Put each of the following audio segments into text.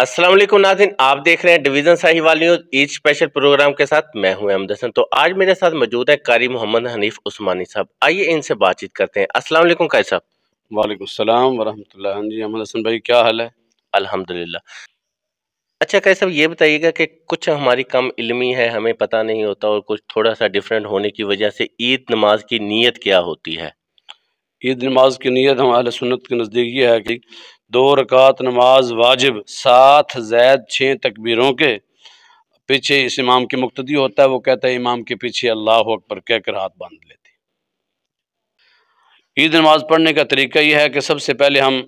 अस्सलाम वालेकुम नाजिन आप देख रहे हैं division Sahiwal news Eid special program के साथ मैं हूं अहमद हसन तो आज मेरे साथ मौजूद है कारी मोहम्मद हनीफ उस्मानी साहब आइए इनसे बातचीत करते हैं अस्सलाम वालेकुम कारी साहब वालेकुम सलाम वरहमतुल्लाह हाँ जी अहमद हसन भाई क्या हाल है अल्हम्दुलिल्लाह अच्छा कारी साहब ये बताइएगा कि कुछ हमारी कम इलमी है हमें पता नहीं होता और कुछ थोड़ा सा डिफरेंट होने की वजह से ईद नमाज की नीयत क्या होती है ईद नमाज की नीयत हमारे सुन्नत के नज़दीक ये है कि दो रकात नमाज वाजिब सात जैद छः तकबीरों के पीछे इस इमाम की मुक्तदी होता है वो कहता है इमाम के पीछे अल्लाह अकबर कहकर हाथ बांध लेते ईद नमाज पढ़ने का तरीका यह है कि सबसे पहले हम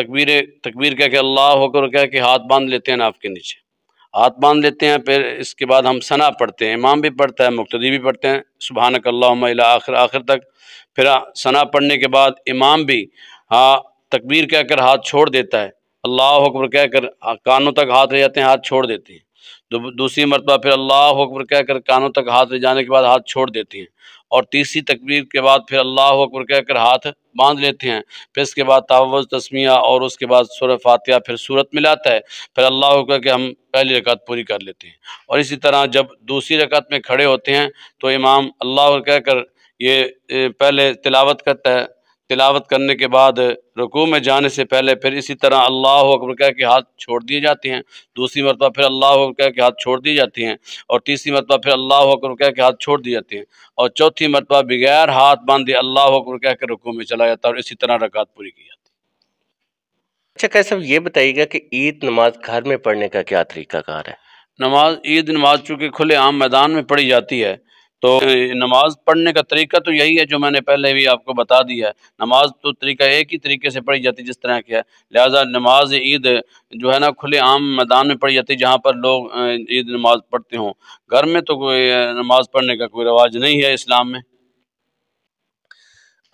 तकबीर तकबीर कह के अल्लाह अकबर कह के हाथ बांध लेते हैं नाफ के नीचे हाथ बांध लेते हैं फिर इसके बाद हम सना पढ़ते हैं इमाम भी पढ़ता है मुक्तदी भी पढ़ते हैं सुबहानक अल्लाह आखिर आखिर तक फिर सना पढ़ने के बाद इमाम भी हाँ तकबीर कहकर हाथ छोड़ देता है अल्लाह अकबर कहकर कानों तक हाथ ले जाते हैं हाथ छोड़ देते हैं दूसरी मरतबा फिर अल्लाह अकबर कहकर कानों तक हाथ ले जाने के बाद हाथ छोड़ देते हैं और तीसरी तकबीर के बाद फिर अल्लाह अकबर कहकर हाथ बांध लेते हैं फिर इसके बाद तावज़ तस्मिया और उसके बाद सुर फातिहा फिर सूरत मिलाता है फिर अल्लाह कह के हम पहली रकात पूरी कर लेते हैं और इसी तरह जब दूसरी रकात में खड़े होते हैं तो इमाम अल्लाह कहकर ये पहले तिलावत करता है तिलावत करने के बाद रुकू में जाने से पहले फिर इसी तरह अल्लाह अकबर कह के हाथ छोड़ दिए जाते हैं दूसरी मरतबा फिर अल्लाह अकबर कह के हाथ छोड़ दिए जाते हैं और तीसरी मरतबा फिर अल्लाह अकबर कह के हाथ छोड़ दिए जाते हैं और चौथी मरतबा बगैर हाथ बांधे अल्लाह अकबर कह के रुकू में चला जाता है और इसी तरह रकात पूरी की जाती है अच्छा कैसे ये बताइएगा कि ईद नमाज घर में पढ़ने का क्या तरीकाकार है नमाज ईद नमाज चूँकि खुले आम मैदान में पढ़ी जाती है तो नमाज पढ़ने का तरीका तो यही है जो मैंने पहले भी आपको बता दिया है नमाज तो तरीका एक ही तरीके से पढ़ी जाती है जिस तरह की है लिहाजा नमाज ईद जो है ना खुले आम मैदान में पढ़ी जाती है जहाँ पर लोग ईद नमाज पढ़ते हों घर में तो कोई नमाज पढ़ने का कोई रवाज नहीं है इस्लाम में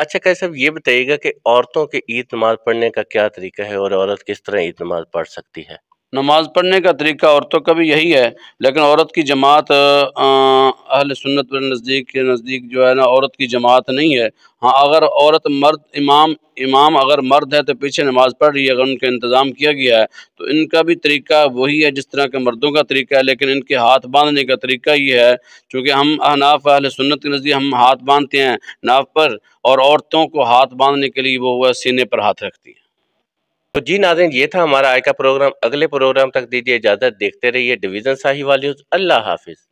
अच्छा कैसे साहब ये बताइएगा कि औरतों के ईद नमाज पढ़ने का क्या तरीका है और औरत किस तरह ईद नमाज पढ़ सकती है नमाज पढ़ने का तरीका औरतों का भी यही है लेकिन औरत की जमात अहल सुन्नत नज़दीक के नज़दीक जो है ना औरत की जमात नहीं है हाँ अगर औरत मर्द इमाम इमाम अगर मर्द है तो पीछे नमाज पढ़ रही है अगर उनका इंतज़ाम किया गया है तो इनका भी तरीका वही है जिस तरह के मर्दों का तरीका है लेकिन इनके हाथ बांधने का तरीका ये है चूँकि हम अहनाफ अहल सुन्नत के नज़दीक हम हाथ बांधते हैं नाफ पर और औरतों को हाथ बांधने के लिए वो हुआ सीने पर हाथ रखती हैं तो जी नाजन ये था हमारा आज का प्रोग्राम अगले प्रोग्राम तक दीजिए इजाज़त देखते रहिए डिवीज़न शाही वाली अल्लाह हाफिज़